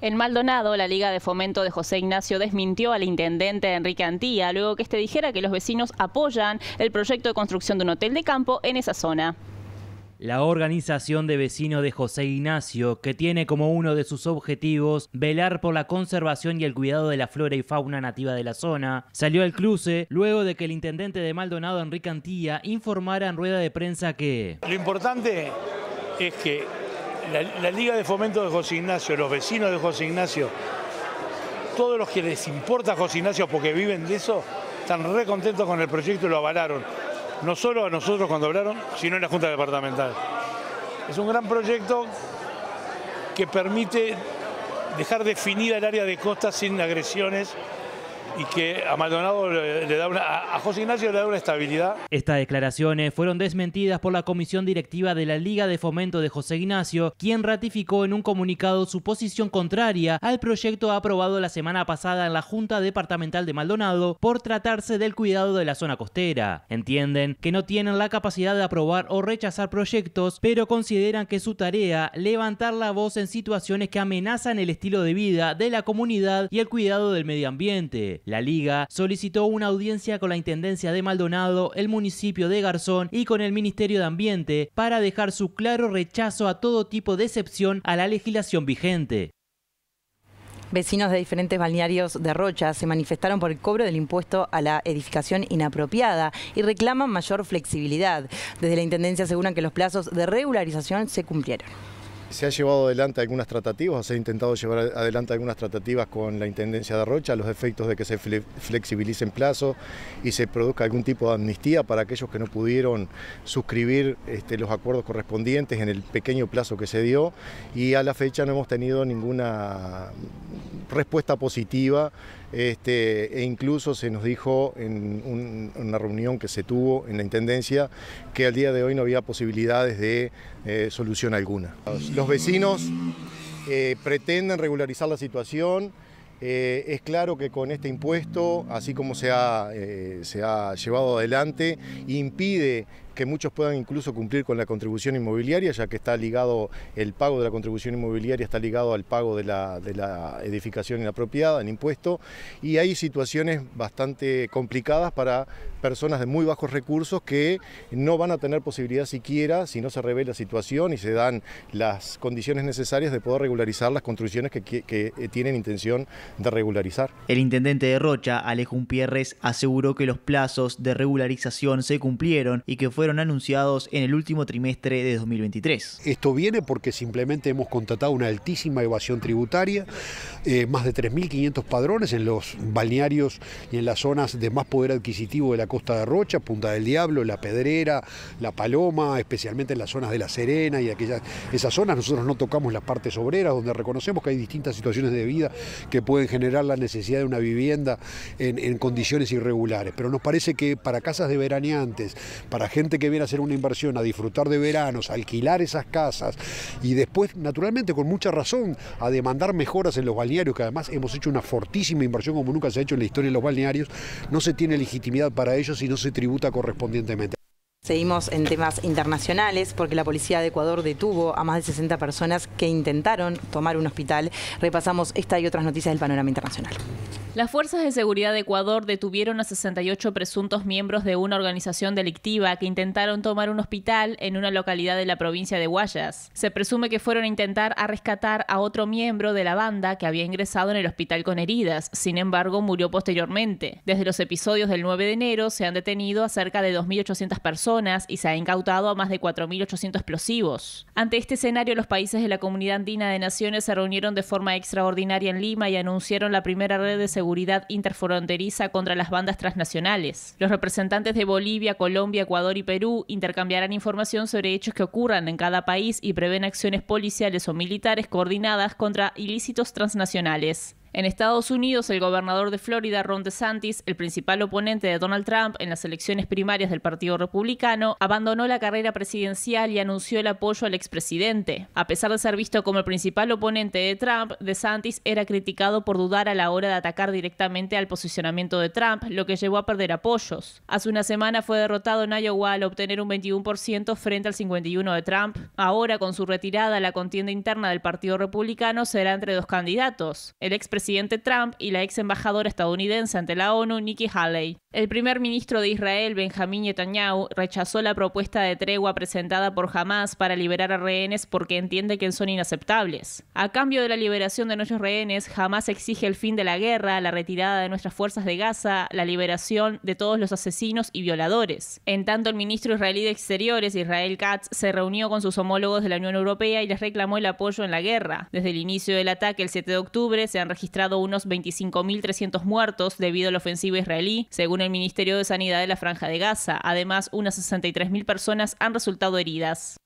En Maldonado, la Liga de Fomento de José Ignacio desmintió al intendente Enrique Antía luego que este dijera que los vecinos apoyan el proyecto de construcción de un hotel de campo en esa zona. La organización de vecinos de José Ignacio, que tiene como uno de sus objetivos velar por la conservación y el cuidado de la flora y fauna nativa de la zona, salió al cruce luego de que el intendente de Maldonado, Enrique Antía, informara en rueda de prensa que... Lo importante es que la, Liga de Fomento de José Ignacio, los vecinos de José Ignacio, todos los que les importa José Ignacio porque viven de eso, están re contentos con el proyecto y lo avalaron. No solo a nosotros cuando hablaron, sino en la Junta Departamental. Es un gran proyecto que permite dejar definida el área de costa sin agresiones y que a Maldonado le, da una, a José Ignacio le da una estabilidad. Estas declaraciones fueron desmentidas por la comisión directiva de la Liga de Fomento de José Ignacio, quien ratificó en un comunicado su posición contraria al proyecto aprobado la semana pasada en la Junta Departamental de Maldonado por tratarse del cuidado de la zona costera. Entienden que no tienen la capacidad de aprobar o rechazar proyectos, pero consideran que su tarea levantar la voz en situaciones que amenazan el estilo de vida de la comunidad y el cuidado del medio ambiente. La Liga solicitó una audiencia con la Intendencia de Maldonado, el municipio de Garzón y con el Ministerio de Ambiente para dejar su claro rechazo a todo tipo de excepción a la legislación vigente. Vecinos de diferentes balnearios de Rocha se manifestaron por el cobro del impuesto a la edificación inapropiada y reclaman mayor flexibilidad. Desde la Intendencia aseguran que los plazos de regularización se cumplieron. Se ha llevado adelante algunas tratativas, se ha intentado llevar adelante algunas tratativas con la Intendencia de Rocha, los efectos de que se flexibilicen plazos y se produzca algún tipo de amnistía para aquellos que no pudieron suscribir este, los acuerdos correspondientes en el pequeño plazo que se dio y a la fecha no hemos tenido ninguna respuesta positiva este, e incluso se nos dijo en una reunión que se tuvo en la Intendencia que al día de hoy no había posibilidades de eh, solución alguna los vecinos eh, pretenden regularizar la situación. Eh, es claro que con este impuesto, así como se ha eh, llevado adelante, impide que muchos puedan incluso cumplir con la contribución inmobiliaria, ya que está ligado, el pago de la contribución inmobiliaria está ligado al pago de la, de la edificación inapropiada, en impuesto, y hay situaciones bastante complicadas para personas de muy bajos recursos que no van a tener posibilidad siquiera, si no se revela la situación y se dan las condiciones necesarias de poder regularizar las construcciones que, eh, tienen intención de regularizar. El intendente de Rocha, Alejo Umpierres, aseguró que los plazos de regularización se cumplieron y que fueron anunciados en el último trimestre de 2023. Esto viene porque simplemente hemos contratado una altísima evasión tributaria, eh, más de 3.500 padrones en los balnearios y en las zonas de más poder adquisitivo de la costa de Rocha, Punta del Diablo, La Pedrera, La Paloma, especialmente en las zonas de La Serena y aquellas, esas zonas. Nosotros no tocamos las partes obreras, donde reconocemos que hay distintas situaciones de vida que pueden generar la necesidad de una vivienda en, en condiciones irregulares. Pero nos parece que para casas de veraneantes, para gente que viene a hacer una inversión, a disfrutar de veranos, alquilar esas casas y después, naturalmente, con mucha razón, a demandar mejoras en los balnearios, que además hemos hecho una fortísima inversión como nunca se ha hecho en la historia de los balnearios, no se tiene legitimidad para ellos y no se tributa correspondientemente. Seguimos en temas internacionales porque la policía de Ecuador detuvo a más de 60 personas que intentaron tomar un hospital. Repasamos esta y otras noticias del panorama internacional. Las fuerzas de seguridad de Ecuador detuvieron a 68 presuntos miembros de una organización delictiva que intentaron tomar un hospital en una localidad de la provincia de Guayas. Se presume que fueron a intentar a rescatar a otro miembro de la banda que había ingresado en el hospital con heridas, sin embargo murió posteriormente. Desde los episodios del 9 de enero se han detenido a cerca de 2.800 personas y se ha incautado a más de 4.800 explosivos. Ante este escenario, los países de la Comunidad Andina de Naciones se reunieron de forma extraordinaria en Lima y anunciaron la primera red de seguridad interfronteriza contra las bandas transnacionales. Los representantes de Bolivia, Colombia, Ecuador y Perú intercambiarán información sobre hechos que ocurran en cada país y prevén acciones policiales o militares coordinadas contra ilícitos transnacionales. En Estados Unidos, el gobernador de Florida, Ron DeSantis, el principal oponente de Donald Trump en las elecciones primarias del Partido Republicano, abandonó la carrera presidencial y anunció el apoyo al expresidente. A pesar de ser visto como el principal oponente de Trump, DeSantis era criticado por dudar a la hora de atacar directamente al posicionamiento de Trump, lo que llevó a perder apoyos. Hace una semana fue derrotado en Iowa al obtener un 21% frente al 51% de Trump. Ahora, con su retirada, la contienda interna del Partido Republicano será entre dos candidatos. El expresidente presidente Trump y la ex embajadora estadounidense ante la ONU, Nikki Haley. El primer ministro de Israel, Benjamín Netanyahu, rechazó la propuesta de tregua presentada por Hamas para liberar a rehenes porque entiende que son inaceptables. A cambio de la liberación de nuestros rehenes, Hamas exige el fin de la guerra, la retirada de nuestras fuerzas de Gaza, la liberación de todos los asesinos y violadores. En tanto, el ministro israelí de Exteriores, Israel Katz, se reunió con sus homólogos de la Unión Europea y les reclamó el apoyo en la guerra. Desde el inicio del ataque el 7 de octubre se han registrado unos 25.300 muertos debido a la ofensiva israelí, según el Ministerio de Sanidad de la Franja de Gaza. Además, unas 63.000 personas han resultado heridas.